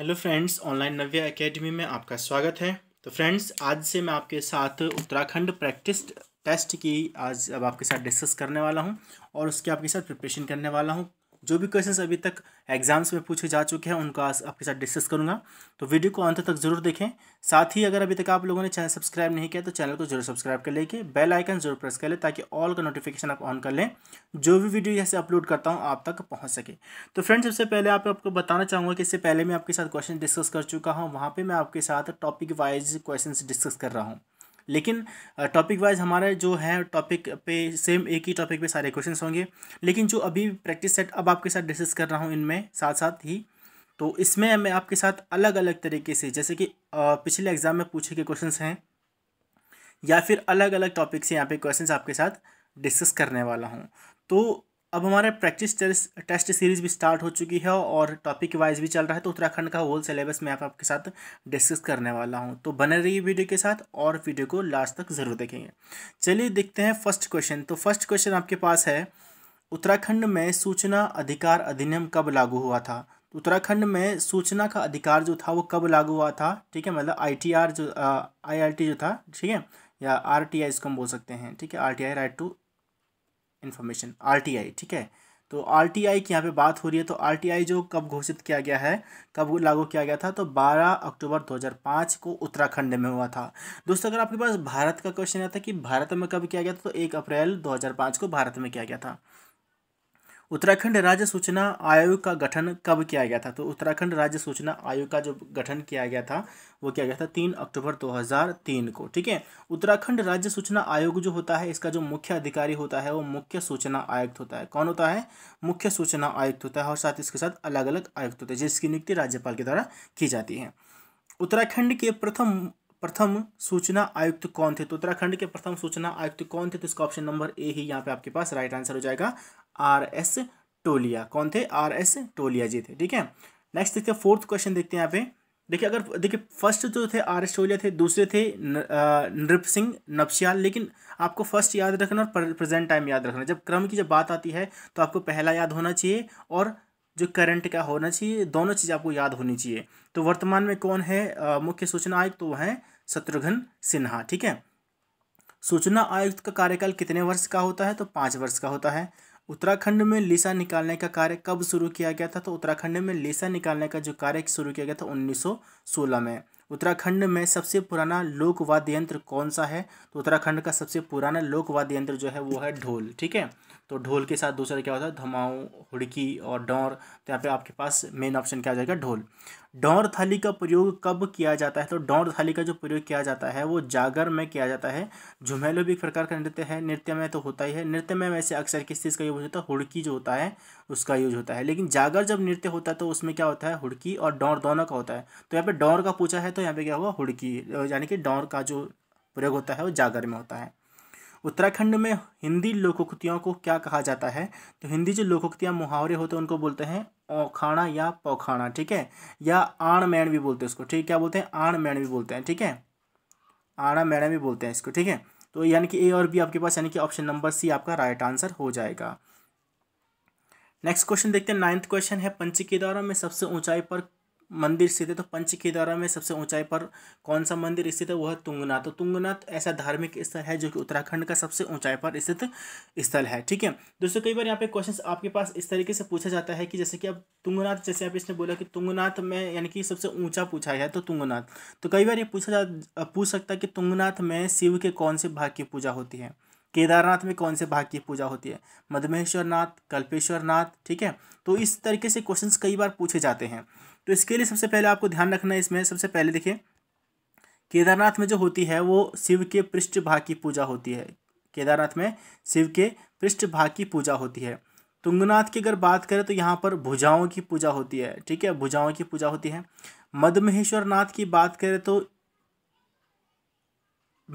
hello friends online Navya academy में आपका स्वागत है तो फ्रेंड्स आज से मैं आपके साथ उत्तराखंड प्रैक्टिस टेस्ट की आज अब आपके साथ डिस्कस करने वाला हूं और उसके आपके साथ प्रिपरेशन करने वाला हूं जो भी क्वेश्चन अभी तक एग्जाम्स में पूछे जा चुके हैं उनका आपके साथ डिस्कस करूंगा तो वीडियो को अंत तक जरूर देखें साथ ही अगर अभी तक आप लोगों ने चैनल सब्सक्राइब नहीं किया तो चैनल को जरूर सब्सक्राइब कर लेके बेल आइकन जरूर प्रेस कर लें ताकि ऑल का नोटिफिकेशन आप ऑन कर लें जो भी वीडियो जैसे अपलोड करता हूँ आप तक पहुँच सके तो फ्रेंड सबसे पहले आप आपको बताना चाहूँगा कि इससे पहले मैं आपके साथ क्वेश्चन डिस्कस कर चुका हूँ वहाँ पर मैं आपके साथ टॉपिक वाइज क्वेश्चन डिस्कस कर रहा हूँ लेकिन टॉपिक वाइज हमारे जो है टॉपिक पे सेम एक ही टॉपिक पे सारे क्वेश्चन होंगे लेकिन जो अभी प्रैक्टिस सेट अब आपके साथ डिस्कस कर रहा हूँ इनमें साथ साथ ही तो इसमें मैं आपके साथ अलग अलग तरीके से जैसे कि पिछले एग्ज़ाम में पूछे गए क्वेश्चन हैं या फिर अलग अलग टॉपिक से यहाँ पे क्वेश्चन आपके साथ डिस्कस करने वाला हूँ तो अब हमारे प्रैक्टिस टेस्ट टेस्ट सीरीज़ भी स्टार्ट हो चुकी है और टॉपिक वाइज भी चल रहा है तो उत्तराखंड का होल सिलेबस मैं आप आपके साथ डिस्कस करने वाला हूँ तो बने रहिए वीडियो के साथ और वीडियो को लास्ट तक ज़रूर देखेंगे चलिए देखते हैं फर्स्ट क्वेश्चन तो फर्स्ट क्वेश्चन आपके पास है उत्तराखंड में सूचना अधिकार अधिनियम कब लागू हुआ था तो उत्तराखंड में सूचना का अधिकार जो था वो कब लागू हुआ था ठीक है मतलब आईटीआर जो आईआरटी जो था ठीक है या आरटीआई इसको हम बोल सकते हैं ठीक है RTI right to information are ठीक है तो आर टी आई की यहाँ पे बात हो रही है तो आर टी आई जो कब घोषित किया गया है कब लागू किया गया था तो 12 अक्टूबर 2005 को उत्तराखंड में हुआ था दोस्तों अगर आपके पास भारत का क्वेश्चन आता है कि भारत में कब किया गया था तो एक अप्रैल 2005 को भारत में किया गया था उत्तराखंड राज्य सूचना आयोग का गठन कब किया गया था तो उत्तराखंड राज्य सूचना आयोग का जो गठन किया गया था वो किया गया था तीन अक्टूबर 2003 को ठीक है उत्तराखंड राज्य सूचना आयोग जो होता है इसका जो मुख्य अधिकारी होता है वो मुख्य सूचना आयुक्त होता है कौन होता है मुख्य सूचना आयुक्त होता है और साथ इसके साथ अलग अलग आयुक्त होते हैं जिसकी नियुक्ति राज्यपाल के द्वारा की जाती है उत्तराखंड के प्रथम प्रथम सूचना आयुक्त कौन थे तो उत्तराखंड के प्रथम सूचना आयुक्त कौन थे तो इसका ऑप्शन नंबर ए ही यहाँ पे आपके पास राइट आंसर हो जाएगा आर एस टोलिया कौन थे आर एस टोलिया जी थे ठीक है नेक्स्ट देखते हैं फोर्थ क्वेश्चन देखते हैं यहाँ पे देखिए अगर देखिए फर्स्ट जो थे आर एस टोलिया थे दूसरे थे नृप सिंह नफसियाल लेकिन आपको फर्स्ट याद रखना और प्रेजेंट टाइम याद रखना जब क्रम की जब बात आती है तो आपको पहला याद होना चाहिए और जो करंट का होना चाहिए दोनों चीज़ आपको याद होनी चाहिए तो वर्तमान में कौन है मुख्य सूचना आयुक्त तो वह है शत्रुघ्न सिन्हा ठीक है सूचना आयुक्त का कार्यकाल कितने वर्ष का होता है तो पाँच वर्ष का होता है उत्तराखंड में लीसा निकालने का कार्य कब शुरू किया गया था तो उत्तराखंड में लीसा निकालने का जो कार्य शुरू किया गया था 1916 में उत्तराखंड में सबसे पुराना लोकवाद्य यंत्र कौन सा है तो उत्तराखंड का सबसे पुराना लोकवाद्य यंत्र जो है वो है ढोल ठीक है तो ढोल के साथ दूसरा क्या होता है धमाऊ हुड़की और डौर तो यहाँ पे आपके पास मेन ऑप्शन क्या हो जाएगा ढोल डौर थाली का प्रयोग कब किया जाता है तो डौर थाली का जो प्रयोग किया जाता है वो जागर में किया जाता है झुमेलो भी एक प्रकार का नृत्य है नृत्य में तो होता ही है नृत्य में वैसे अक्सर किस चीज़ का यूज होता है हुड़की जो होता है उसका यूज होता है लेकिन जागर जब नृत्य होता है तो उसमें क्या होता है हुड़की और डौर दोनों का होता है तो यहाँ पर डौर का पूछा है तो यहाँ पर क्या हुआ हुड़की यानी कि डौर का जो प्रयोग होता है वो जागर में होता है उत्तराखंड में हिंदी लोकोक्तियों को क्या कहा जाता है तो हिंदी जो लोकोक्तियाँ मुहावरे होते हैं उनको बोलते हैं औखाणा या पौखाणा ठीक है या आण मैण भी बोलते हैं उसको ठीक क्या बोलते हैं आण मैण भी बोलते हैं ठीक है आणा मैण भी बोलते हैं इसको ठीक है तो यानी कि ए और बी आपके पास यानी कि ऑप्शन नंबर सी आपका राइट आंसर हो जाएगा नेक्स्ट क्वेश्चन देखते हैं नाइन्थ क्वेश्चन है पंचकेदारों में सबसे ऊंचाई पर मंदिर स्थित है तो पंचकेदारा में सबसे ऊंचाई पर कौन सा मंदिर स्थित है वह तुंगनाथ तो तुंगनाथ ऐसा धार्मिक स्थल है जो कि उत्तराखंड का सबसे ऊंचाई पर स्थित स्थल है ठीक है दोस्तों कई बार यहाँ पे क्वेश्चन आपके पास इस तरीके से पूछा जाता है कि जैसे कि अब तुंगनाथ जैसे आप इसने बोला कि तुंगनाथ में यानी कि सबसे ऊँचा पूछा है तो तुंगनाथ तो कई बार ये पूछा जा पूछ सकता है कि तुंगनाथ में शिव के कौन से भाग की पूजा होती है केदारनाथ में कौन से भाग की पूजा होती है मधमेश्वरनाथ कल्पेश्वरनाथ ठीक है तो इस तरीके से क्वेश्चंस कई बार पूछे जाते हैं तो इसके लिए सबसे पहले आपको ध्यान रखना है इसमें सबसे पहले देखिए केदारनाथ में जो होती है वो शिव के पृष्ठभाग की पूजा होती है केदारनाथ में शिव के पृष्ठभाग की पूजा होती है तुंगनाथ की अगर बात करें तो यहाँ पर भुजाओं की पूजा होती है ठीक है भुजाओं की पूजा होती है मधमहेश्वर नाथ की बात करें तो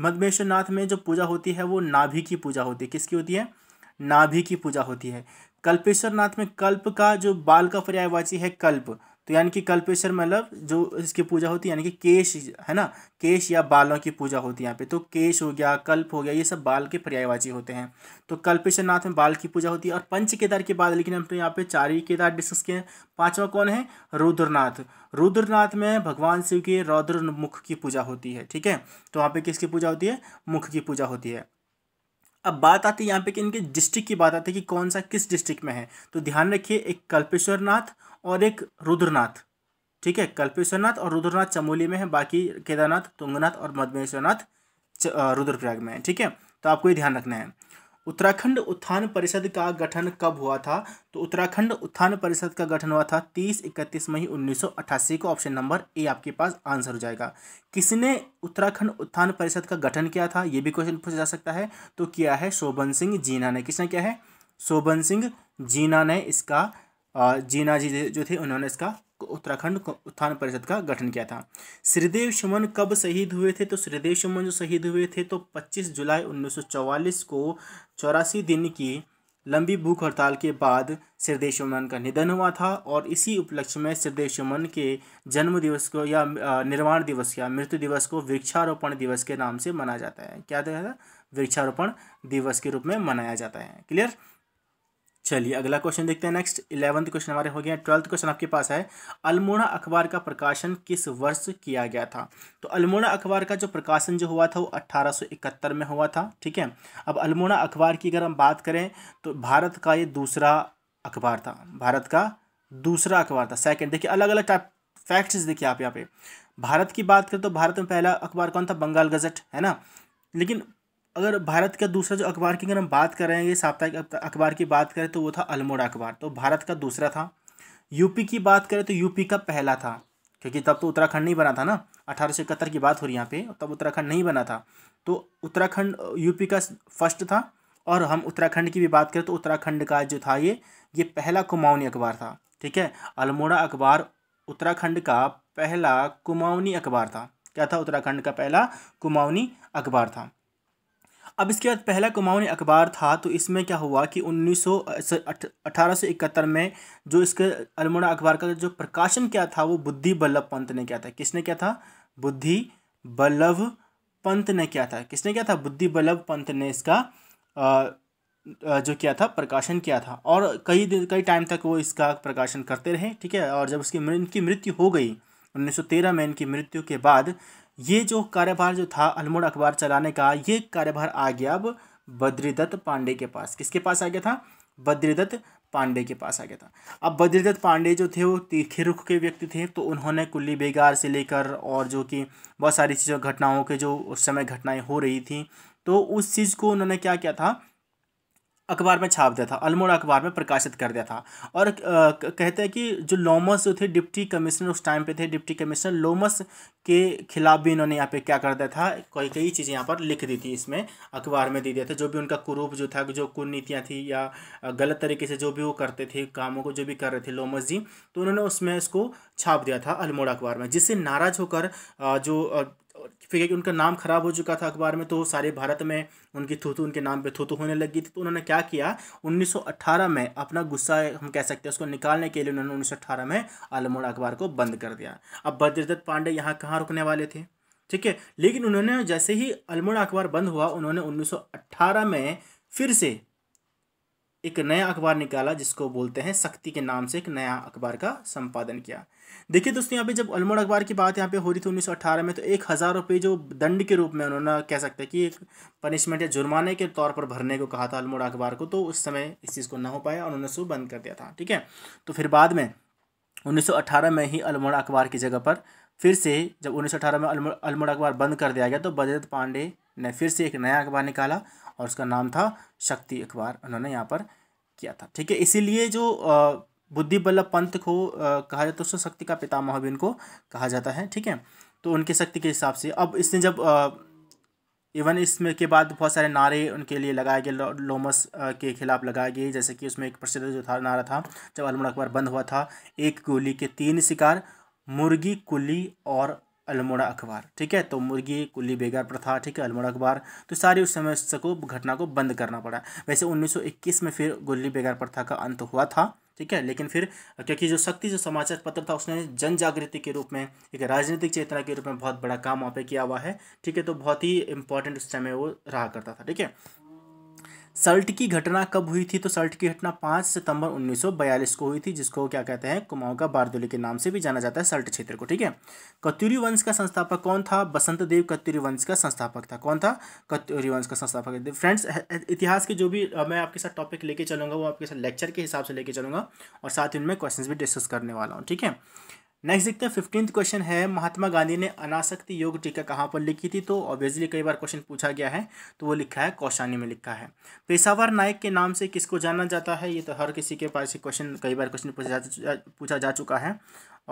मधमेश्वर नाथ में जो पूजा होती है वो नाभि की पूजा होती है किसकी होती है नाभि की पूजा होती है कल्पेश्वर नाथ में कल्प का जो बाल का पर्यायवाची है कल्प तो यानी कि कल्पेश्वर मतलब जो इसकी पूजा होती है यानी कि केश है ना केश या बालों की पूजा होती है यहाँ पे तो केश हो गया कल्प हो गया ये सब बाल के पर्यायवाची होते हैं तो कल्पेश्वर नाथ में बाल की पूजा होती है और पंच केदार के बाद लेकिन हम तो यहाँ पे चार ही केदार डिस्कस किए हैं पाँचवा कौन है रुद्रनाथ रुद्रनाथ में भगवान शिव के रौद्र मुख की पूजा होती है ठीक है तो वहाँ पे किसकी पूजा होती है मुख की पूजा होती है अब बात आती है यहाँ पे कि इनके डिस्ट्रिक्ट की बात आती है कि कौन सा किस डिस्ट्रिक्ट में है तो ध्यान रखिए एक कल्पेश्वरनाथ और एक रुद्रनाथ ठीक है कल्पेश्वरनाथ और रुद्रनाथ चमोली में है बाकी केदारनाथ तुंगनाथ और मधुमेश्वरनाथ रुद्रप्रयाग में है ठीक है तो आपको ये ध्यान रखना है उत्तराखंड उत्थान परिषद का गठन कब हुआ था तो उत्तराखंड उत्थान परिषद का गठन हुआ था 30 इकतीस मई 1988 को ऑप्शन नंबर ए आपके पास आंसर हो जाएगा किसने उत्तराखंड उत्थान परिषद का गठन किया था ये भी क्वेश्चन पूछा जा सकता है तो किया है शोभन सिंह जीना ने किसने किया है शोभन सिंह जीना ने इसका जीना जी जो थे उन्होंने इसका उत्तराखंड उत्थान परिषद का गठन किया था श्रीदेव सुमन कब शहीद हुए थे तो श्रीदेव सुमन जो शहीद हुए थे तो 25 जुलाई 1944 को चौरासी दिन की लंबी भूख हड़ताल के बाद श्रीदेव सुमन का निधन हुआ था और इसी उपलक्ष्य में श्रीदेव सुमन के जन्म दिवस को या निर्माण दिवस या मृत्यु दिवस को वृक्षारोपण दिवस के नाम से मनाया जाता है क्या वृक्षारोपण दिवस के रूप में मनाया जाता है क्लियर चलिए अगला क्वेश्चन देखते हैं नेक्स्ट इलेवंथ क्वेश्चन हमारे हो गया ट्वेल्थ क्वेश्चन आपके पास है अल्मोड़ा अखबार का प्रकाशन किस वर्ष किया गया था तो अल्मोड़ा अखबार का जो प्रकाशन जो हुआ था वो 1871 में हुआ था ठीक है अब अल्मोड़ा अखबार की अगर हम बात करें तो भारत का ये दूसरा अखबार था भारत का दूसरा अखबार था सेकेंड देखिए अलग अलग टाइप फैक्ट्स देखिए आप यहाँ पे भारत की बात करें तो भारत में पहला अखबार कौन था बंगाल गजट है ना लेकिन अगर भारत का दूसरा जो अखबार की अगर हम बात करेंगे साप्ताहिक अखबार की बात करें तो वो था अल्मोड़ा अखबार तो भारत का दूसरा था यूपी की बात करें तो यूपी का पहला था क्योंकि तब तो उत्तराखंड नहीं बना था ना अठारह सौ इकहत्तर की बात हो रही यहाँ पे तब उत्तराखंड नहीं बना था तो उत्तराखंड यूपी का फर्स्ट था और हम उत्तराखंड की भी बात करें तो उत्तराखंड का जो था ये ये पहला कुमाऊनी अखबार था ठीक है अल्मोड़ा अखबार उत्तराखंड का पहला कुमाऊनी अखबार था क्या था उत्तराखंड का पहला कुमाऊनी अखबार था अब इसके बाद पहला कुमाऊनी अखबार था तो इसमें क्या हुआ कि उन्नीस सौ अठारह में जो इसके अल्मोड़ा अखबार का जो प्रकाशन किया था वो बुद्धि बल्लभ पंत ने क्या था किसने क्या था बुद्धि बल्लभ पंत ने क्या था किसने क्या था बुद्धि बल्लभ पंत ने इसका आ, जो किया था प्रकाशन किया था और कई दिन कई टाइम तक वो इसका प्रकाशन करते रहे ठीक है और जब उसकी इनकी मृत्यु हो गई 1913 में इनकी मृत्यु के बाद ये जो कार्यभार जो था अनमोल अखबार चलाने का ये कार्यभार आ गया अब बद्रीदत्त पांडे के पास किसके पास आ गया था बद्रीदत्त पांडे के पास आ गया था अब बद्रीदत्त पांडे जो थे वो तीखे रुख के व्यक्ति थे तो उन्होंने कुल्ली बेगार से लेकर और जो कि बहुत सारी चीज़ों घटनाओं के जो उस समय घटनाएं हो रही थी तो उस चीज़ को उन्होंने क्या किया था अखबार में छाप दिया था अल्मोड़ा अखबार में प्रकाशित कर दिया था और कहते हैं कि जो लोमस जो थे डिप्टी कमिश्नर उस टाइम पे थे डिप्टी कमिश्नर लोमस के खिलाफ भी इन्होंने यहाँ पे क्या कर दिया था कई कई चीज़ें यहाँ पर लिख दी थी इसमें अखबार में दे दिया था जो भी उनका कुरूप जो था जो कुनीतियाँ थी या गलत तरीके से जो भी वो करते थे कामों को जो भी कर रहे थे लोमस जी तो उन्होंने उसमें इसको छाप दिया था अल्मोड़ा अखबार में जिससे नाराज होकर जो फिर उनका नाम ख़राब हो चुका था अखबार में तो सारे भारत में उनकी थूतू उनके नाम पे थूतू होने लगी थी तो उन्होंने क्या किया 1918 में अपना गुस्सा हम कह सकते हैं उसको निकालने के लिए उन्होंने 1918 में आलमोड़ अखबार को बंद कर दिया अब बद्रदत्त पांडे यहाँ कहाँ रुकने वाले थे ठीक है लेकिन उन्होंने जैसे ही अल्मोड़ा अखबार बंद हुआ उन्होंने उन्नीस में फिर से एक नया अखबार निकाला जिसको बोलते हैं शक्ति के नाम से एक नया अखबार का संपादन किया देखिए दोस्तों यहाँ पे जब अल्मोड़ अखबार की बात यहाँ पे हो रही थी 1918 में तो एक हज़ार रुपये जो दंड के रूप में उन्होंने कह सकते हैं कि एक पनिशमेंट या जुर्माने के तौर पर भरने को कहा था अल्मोड़ अखबार को तो उस समय इस चीज़ को ना हो पाया और उन्होंने उसको बंद कर दिया था ठीक है तो फिर बाद में उन्नीस में ही अल्मोड़ा अखबार की जगह पर फिर से जब उन्नीस में अल्मोड़ा अखबार बंद कर दिया गया तो बजरत पांडे ने फिर से एक नया अखबार निकाला और उसका नाम था शक्ति अखबार उन्होंने यहाँ पर किया था ठीक है इसीलिए जो बुद्धि बल्लभ पंत को कहा जाता है उस शक्ति का पितामह भी इनको कहा जाता है ठीक है तो उनके शक्ति के हिसाब से अब इसने जब इवन इसमें के बाद बहुत सारे नारे उनके लिए लगाए गए लोमस के खिलाफ लगाए गए जैसे कि उसमें एक प्रसिद्ध जो था नारा था जब अलमुड़ अखबार बंद हुआ था एक गोली के तीन शिकार मुर्गी कुली और अल्मोड़ा अखबार ठीक है तो मुर्गी कुल्ली बेगार प्रथा ठीक है अल्मोड़ा अखबार तो सारी उस समय को घटना को बंद करना पड़ा वैसे 1921 में फिर गुल्ली बेगार प्रथा का अंत हुआ था ठीक है लेकिन फिर क्योंकि जो शक्ति जो समाचार पत्र था उसने जन जागृति के रूप में एक राजनीतिक चेतना के रूप में बहुत बड़ा काम वहाँ पे किया हुआ है ठीक है तो बहुत ही इंपॉर्टेंट उस समय वो रहा करता था ठीक है सल्ट की घटना कब हुई थी तो सल्ट की घटना पाँच सितंबर 1942 को हुई थी जिसको क्या कहते हैं कुमाऊं का बारदोली के नाम से भी जाना जाता है सल्ट क्षेत्र को ठीक है कत्यूरी वंश का संस्थापक कौन था बसंत देव कत्यूरी वंश का संस्थापक था कौन था कत्यूरी वंश का संस्थापक फ्रेंड्स इतिहास के जो भी मैं आपके साथ टॉपिक लेके चलूंगा वो आपके साथ लेक्चर के हिसाब से लेके चलूंगा और साथ ही उनमें क्वेश्चन भी डिस्कस करने वाला हूँ ठीक है नेक्स्ट देखते हैं फिफ्टींथ क्वेश्चन है महात्मा गांधी ने अनासक्ति योग टीका कहाँ पर लिखी थी तो ऑब्वियसली कई बार क्वेश्चन पूछा गया है तो वो लिखा है कौशानी में लिखा है पेशावर नायक के नाम से किसको जाना जाता है ये तो हर किसी के पास क्वेश्चन कई बार क्वेश्चन पूछा जा पूछा जा चुका है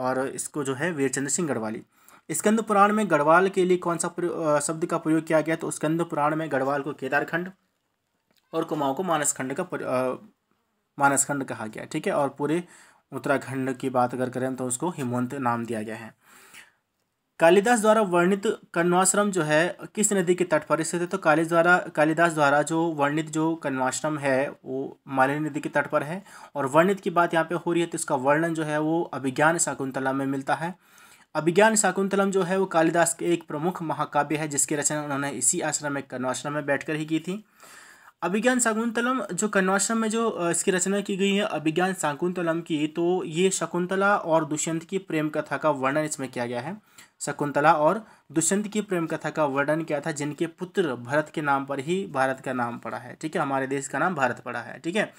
और इसको जो है वीरचंद्र सिंह गढ़वाली स्कंद पुराण में गढ़वाल के लिए कौन सा शब्द का प्रयोग किया गया तो स्कंद पुराण में गढ़वाल को केदारखंड और कुमाऊँ को मानसखंड का मानसखंड कहा गया ठीक है और पूरे उत्तराखंड की बात अगर करें तो उसको हिमवंत नाम दिया गया है कालिदास द्वारा वर्णित कन्वाश्रम जो है किस नदी के तट पर स्थित है तो कालिदास द्वारा कालिदास द्वारा जो वर्णित जो कन्वाश्रम है वो मालिनी नदी के तट पर है और वर्णित की बात यहाँ पे हो रही है तो इसका वर्णन जो है वो अभिज्ञान शाकुंतला में मिलता है अभिज्ञान शाकुंतलम जो है वो कालिदास के एक प्रमुख महाकाव्य है जिसकी रचना उन्होंने इसी आश्रम में कन्वाश्रम में बैठकर ही की थी अभिज्ञान शाकुंतलम जो कन्वाश्रम में जो इसकी रचना की गई है अभिज्ञान शाकुंतलम की तो ये शकुंतला और दुष्यंत की प्रेम कथा का वर्णन इसमें किया गया है शकुंतला और दुष्यंत की प्रेम कथा का वर्णन किया था जिनके पुत्र भरत के नाम पर ही भारत का नाम पड़ा है ठीक है हमारे देश का नाम भारत पड़ा है ठीक है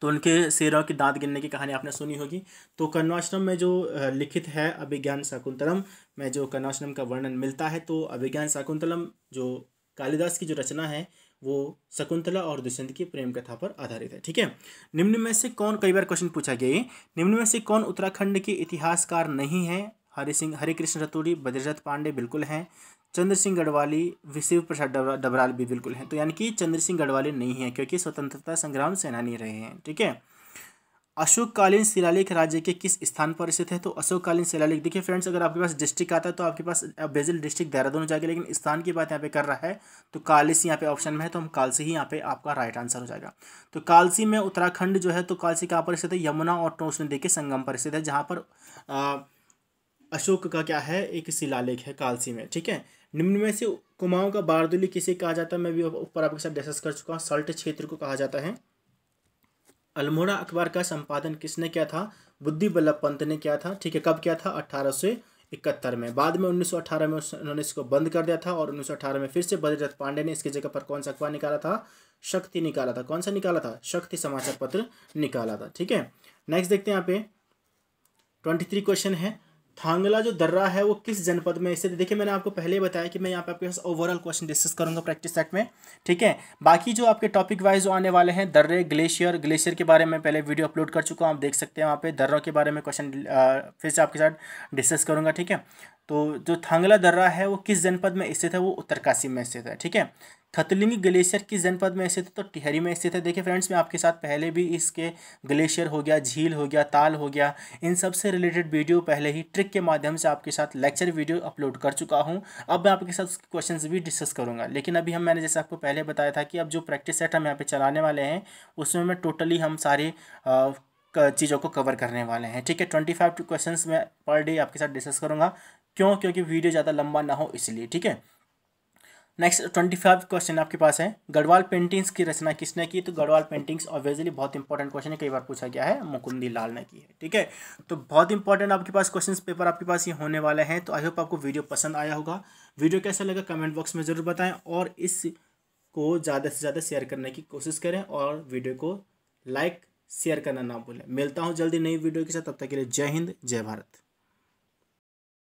तो उनके शेरों की दांत गिनने की कहानी आपने सुनी होगी तो कन्वाश्रम में जो लिखित है अभिज्ञान शाकुंतलम में जो कन्वाश्रम का वर्णन मिलता है तो अभिज्ञान शाकुंतलम जो कालिदास की जो रचना है वो शकुंतला और दुष्यंत की प्रेम कथा पर आधारित है ठीक है निम्न में से कौन कई बार क्वेश्चन पूछा गया है निम्न में से कौन उत्तराखंड के इतिहासकार नहीं है हरि सिंह हरिकृष्ण कृष्ण रतूरी बद्रदत्त पांडे बिल्कुल हैं चंद्र सिंह गढ़वाली विशिव प्रसाद डबराल भी बिल्कुल हैं तो यानी कि चंद्र सिंह गढ़वाली नहीं है क्योंकि स्वतंत्रता संग्राम सेनानी रहे हैं ठीक है अशोककालीन शिलालेख राज्य के किस स्थान पर स्थित है तो अशोककालीन शिलालेख देखिए फ्रेंड्स अगर आपके पास डिस्ट्रिक्ट आता है तो आपके पास बेजल डिस्ट्रिक्ट देहरादून हो जाएगा लेकिन स्थान की बात यहाँ पे कर रहा है तो कालसी यहाँ पे ऑप्शन में है तो हम कालसी ही यहाँ पे आपका राइट आंसर हो जाएगा तो कालसी में उत्तराखंड जो है तो कालसी कहाँ पर स्थित है यमुना और टोस नदी के संगम पर स्थित है जहाँ पर अशोक का क्या है एक शिलालेख है कालसी में ठीक है निम्न में से कुमाऊँ का बारदुली किसे कहा जाता है मैं भी ऊपर आपके साथ डिस्कस कर चुका हूँ सल्ट क्षेत्र को कहा जाता है अल्मोड़ा अखबार का संपादन किसने किया था बुद्धि बल्लभ पंत ने किया था ठीक है कब किया था अठारह से इकहत्तर में बाद में 1918 में उन्होंने इसको बंद कर दिया था और 1918 में फिर से बद्रीनाथ पांडे ने इसकी जगह पर कौन सा अखबार निकाला था शक्ति निकाला था कौन सा निकाला था शक्ति समाचार पत्र निकाला था ठीक है नेक्स्ट देखते हैं यहाँ पे ट्वेंटी थ्री क्वेश्चन है थांगला जो दर्रा है वो किस जनपद में इसे देखिए मैंने आपको पहले बताया कि मैं यहाँ पे आपके पास ओवरऑल क्वेश्चन डिस्कस करूँगा प्रैक्टिस सेट में ठीक है बाकी जो आपके टॉपिक वाइज जो आने वाले हैं दर्रे ग्लेशियर ग्लेशियर के बारे में पहले वीडियो अपलोड कर चुका हूँ आप देख सकते हैं वहाँ पे दर्रा के बारे में क्वेश्चन फिर से आपके साथ डिस्कस करूँगा ठीक है तो जो थांगला दर्रा है वो किस जनपद में स्थित है वो उत्तरकाशी में स्थित है ठीक है थतलिंगी ग्लेशियर किस जनपद में स्थित है तो टिहरी में स्थित है देखिए फ्रेंड्स मैं आपके साथ पहले भी इसके ग्लेशियर हो गया झील हो गया ताल हो गया इन सब से रिलेटेड वीडियो पहले ही ट्रिक के माध्यम से आपके साथ लेक्चर वीडियो अपलोड कर चुका हूं अब मैं आपके साथ उसके क्वेश्चन भी डिस्कस करूँगा लेकिन अभी हम मैंने जैसे आपको पहले बताया था कि अब जो प्रैक्टिस सेट हम यहाँ पर चलाने वाले हैं उसमें मैं टोटली हम सारे चीज़ों को कवर करने वाले हैं ठीक है ट्वेंटी फाइव क्वेश्चन मैं पर डे आपके साथ डिस्कस करूँगा क्यों क्योंकि वीडियो ज़्यादा लंबा ना हो इसलिए ठीक है नेक्स्ट ट्वेंटी फाइव क्वेश्चन आपके पास है गढ़वाल पेंटिंग्स की रचना किसने की तो गढ़वाल पेंटिंग्स ऑब्वियसली बहुत इंपॉर्टेंट क्वेश्चन है कई बार पूछा गया है मुकुंदी लाल ने की है ठीक है तो बहुत इंपॉर्टेंट आपके पास क्वेश्चंस पेपर आपके पास ये होने वाले हैं तो आई होप आपको वीडियो पसंद आया होगा वीडियो कैसा लगा कमेंट बॉक्स में ज़रूर बताएं और इस को ज़्यादा से ज़्यादा शेयर करने की कोशिश करें और वीडियो को लाइक शेयर करना ना भूलें मिलता हूँ जल्दी नई वीडियो के साथ तब तक के लिए जय हिंद जय भारत